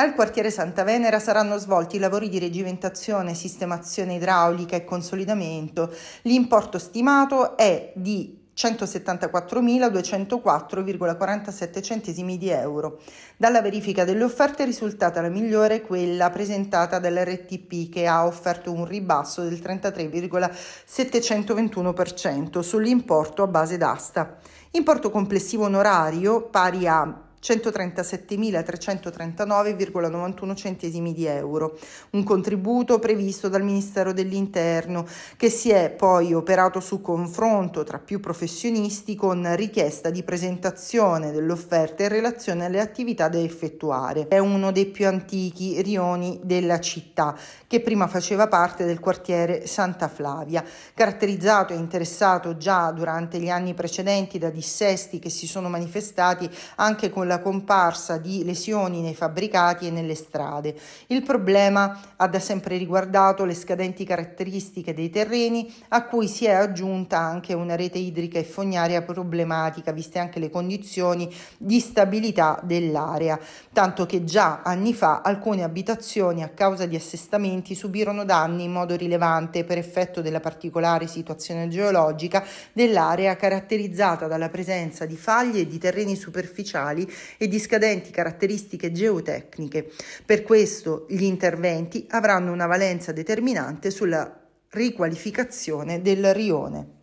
Al quartiere Santa Venera saranno svolti i lavori di regimentazione, sistemazione idraulica e consolidamento. L'importo stimato è di 174.204,47 centesimi di euro. Dalla verifica delle offerte è risultata la migliore quella presentata dall'RTP che ha offerto un ribasso del 33,721% sull'importo a base d'asta. Importo complessivo onorario pari a 137.339,91 centesimi di euro, un contributo previsto dal Ministero dell'Interno che si è poi operato su confronto tra più professionisti con richiesta di presentazione dell'offerta in relazione alle attività da effettuare. È uno dei più antichi rioni della città che prima faceva parte del quartiere Santa Flavia, caratterizzato e interessato già durante gli anni precedenti da dissesti che si sono manifestati anche con la comparsa di lesioni nei fabbricati e nelle strade. Il problema ha da sempre riguardato le scadenti caratteristiche dei terreni a cui si è aggiunta anche una rete idrica e fognaria problematica, viste anche le condizioni di stabilità dell'area, tanto che già anni fa alcune abitazioni a causa di assestamenti subirono danni in modo rilevante per effetto della particolare situazione geologica dell'area caratterizzata dalla presenza di faglie e di terreni superficiali e di scadenti caratteristiche geotecniche. Per questo gli interventi avranno una valenza determinante sulla riqualificazione del rione.